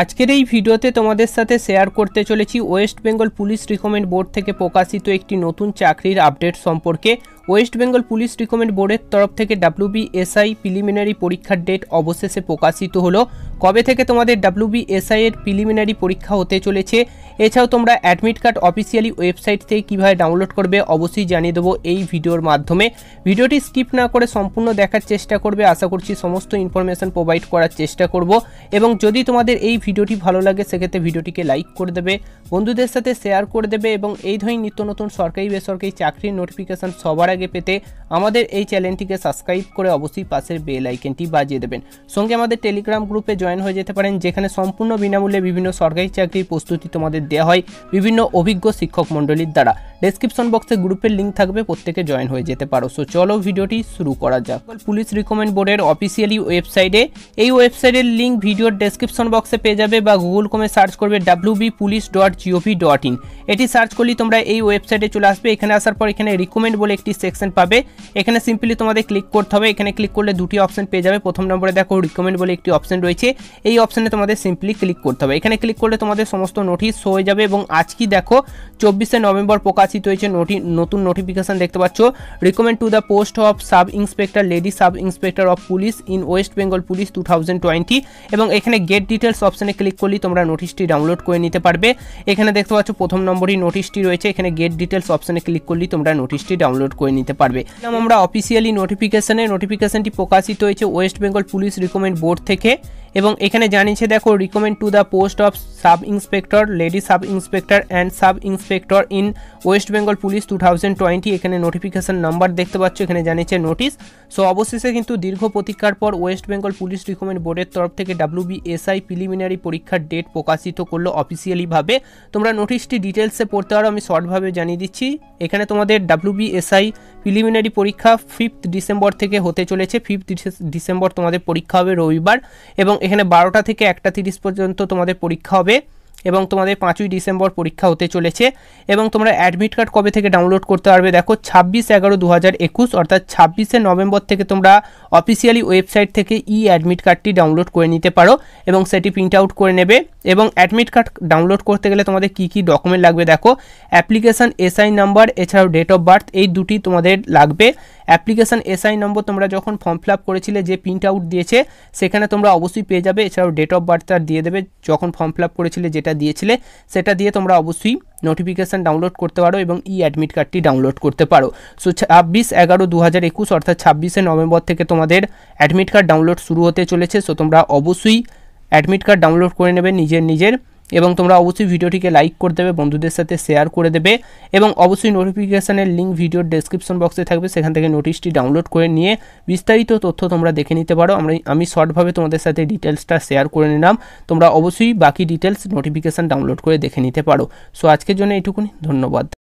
আজকের এই ভিডিওতে তোমাদের সাথে শেয়ার করতে চলেছি West Bengal police recommend board থেকে প্রকাশিত একটি নতুন চাকরির আপডেট সম্পর্কে ওয়েস্ট বেঙ্গল পুলিশ রিকমেন্ড বোর্ডের তরফ থেকে ডাব্লিউবিএসআই প্রিলিমিনারি পরীক্ষার ডেট অবশেষে প্রকাশিত হলো কবে থেকে তোমাদের ডাব্লিউবিএসআই এর প্রিলিমিনারি পরীক্ষা হতে চলেছে এছাড়াও তোমরা অ্যাডমিট কার্ড অফিসিয়ালি ওয়েবসাইট থেকে কীভাবে ডাউনলোড করবে অবশ্যই জানিয়ে দেবো এই ভিডিওর মাধ্যমে ভিডিওটি স্কিপ না করে সম্পূর্ণ দেখার চেষ্টা করবে আশা করছি সমস্ত ইনফরমেশান প্রোভাইড করার চেষ্টা করব এবং যদি তোমাদের এই ভিডিওটি ভালো লাগে সেক্ষেত্রে ভিডিওটিকে লাইক করে দেবে বন্ধুদের সাথে শেয়ার করে দেবে এবং এই ধরনের নিত্য নতুন সরকারি বেসরকারি চাকরির নোটিফিকেশান সবার আগে পেতে আমাদের এই চ্যানেলটিকে সাবস্ক্রাইব করে অবশ্যই পাশের বেল আইকনটি বাজিয়ে দেবেন সঙ্গে আমাদের টেলিগ্রাম গ্রুপে জয়েন হয়ে যেতে পারেন যেখানে সম্পূর্ণ বিনামূল্যে বিভিন্ন সরকারি চাকরির প্রস্তুতি তোমাদের দেওয়া হয় বিভিন্ন অভিজ্ঞ শিক্ষক মণ্ডলীর দ্বারা ডেসক্রিপশন বক্সে গ্রুপের লিঙ্ক থাকবে প্রত্যেকে জয়েন হয়ে যেতে পারো সো চলো ভিডিওটি শুরু করা যাক পুলিশ রিকমেন্ড বোর্ডের অফিসিয়ালি ওয়েবসাইটে এই ওয়েবসাইটের লিঙ্ক ভিডিওর ডেসক্রিপশন বক্সে পেয়ে যাবে বা গুগল কমে সার্চ করবে W B police dot gov dot in এটি সার্চ করলেই তোমরা এই ওয়েবসাইটে চলে আসবে এখানে আসার পর এখানে রিকমেন্ড বলে একটি সেকশন পাবে এখানে সিম্পলি তোমাদের ক্লিক করতে হবে এখানে ক্লিক করলে দুটি অপশন পেয়ে যাবে প্রথম নম্বরে দেখো রিকমেন্ড বলে একটি অপশন রয়েছে এই অপশনে তোমাদের সিম্পলি ক্লিক করতে হবে এখানে ক্লিক করলে তোমাদের সমস্ত নোটিশ শো হয়ে যাবে এবং আজকে দেখো চব্বিশে নভেম্বর প্রকাশিত হয়েছে নোটি নতুন নোটিফিকেশান দেখতে পাচ্ছ recommend to the post of sub inspector lady sub inspector of police in West Bengal police two thousand twenty এবং এখানে গেট ডিটেলস অপশানে ক্লিক করলেই তোমরা নোটিশটি ডাউনলোড করে নিতে পারবে এখানে দেখতে পাচ্ছ প্রথম নম্বরই নোটিশটি রয়েছে এখানে গেট ডিটেলস অপশানে ক্লিক করলেই তোমরা নোটিশটি ডাউনলোড করে নিতে পারবে আমরা অফিসিয়ালি নোটিফিকেশানে নোটিফিকেশানটি প্রকাশিত হয়েছে West Bengal police recommend board থেকে এবং এখানে জানিয়েছে দেখো recommend to the post of sub inspector ladies sub inspector and sub inspector in West Bengal police two thousand twenty এখানে নোটিফিকেশান নাম্বার দেখতে পাচ্ছ এখানে জানিয়েছে নোটিশ সো অবশেষে কিন্তু দীর্ঘ প্রতীক্ষার পর ওয়েস্ট বেঙ্গল পুলিশ রিক্রুটমেন্ট বোর্ডের তরফ থেকে ডাব্লিউবিএসআই প্রিলিমিনারি পরীক্ষার ডেট প্রকাশিত করলো অফিসিয়ালিভাবে তোমরা নোটিশটি ডিটেলসে পড়তে পারো আমি শর্টভাবে জানিয়ে দিচ্ছি এখানে তোমাদের ডাব্লিউবিএসআই প্রিলিমিনারি পরীক্ষা ফিফথ ডিসেম্বর থেকে হতে চলেছে ফিফথ ডিসেম্বর তোমাদের পরীক্ষা হবে রবিবার এবং এখানে বারোটা থেকে একটা তিরিশ পর্যন্ত তোমাদের পরীক্ষা হবে এবং তোমাদের পাঁচই ডিসেম্বর পরীক্ষা হতে চলেছে এবং তোমরা অ্যাডমিট কার্ড কবে থেকে ডাউনলোড করতে পারবে দেখো ছাব্বিশ এগারো দু হাজার একুশ অর্থাৎ ছাব্বিশে নভেম্বর থেকে তোমরা অফিসিয়ালি ওয়েবসাইট থেকে ই অ্যাডমিট কার্ডটি ডাউনলোড করে নিতে পারো এবং সেটি প্রিন্ট আউট করে নেবে এবং অ্যাডমিট কার্ড ডাউনলোড করতে গেলে তোমাদের কি কি ডকুমেন্ট লাগবে দেখো অ্যাপ্লিকেশান এসআই নাম্বার এছাড়াও ডেট অফ বার্থ এই দুটি তোমাদের লাগবে অ্যাপ্লিকেশান এসআই নম্বর তোমরা যখন ফর্ম ফিল আপ করেছিলে যে প্রিন্ট আউট দিয়েছে সেখানে তোমরা অবশ্যই পেয়ে যাবে এছাড়াও ডেট অফ বার্থ তার দিয়ে দেবে যখন ফর্ম ফিল আপ করেছিলে যেটা দিয়েছিলে সেটা দিয়ে তোমরা অবশ্যই নোটিফিকেশান ডাউনলোড করতে পারো এবং ই অ্যাডমিট কার্ডটি ডাউনলোড করতে পারো সো ছাব্বিশ এগারো দু হাজার একুশ অর্থাৎ ছাব্বিশে নভেম্বর থেকে তোমাদের অ্যাডমিট কার্ড ডাউনলোড শুরু হতে চলেছে সো তোমরা অবশ্যই অ্যাডমিট কার্ড ডাউনলোড করে নেবে নিজের নিজের এবং তোমরা অবশ্যই ভিডিওটিকে লাইক করে দেবে বন্ধুদের সাথে শেয়ার করে দেবে এবং অবশ্যই নোটিফিকেশানের লিঙ্ক ভিডিওর ডেসক্রিপশন বক্সে থাকবে সেখান থেকে নোটিশটি ডাউনলোড করে নিয়ে বিস্তারিত তথ্য তোমরা দেখে নিতে পারো আমরা আমি শর্টভাবে তোমাদের সাথে ডিটেলসটা শেয়ার করে নিলাম তোমরা অবশ্যই বাকি ডিটেলস নোটিফিকেশান ডাউনলোড করে দেখে নিতে পারো সো আজকের জন্য এইটুকুনি ধন্যবাদ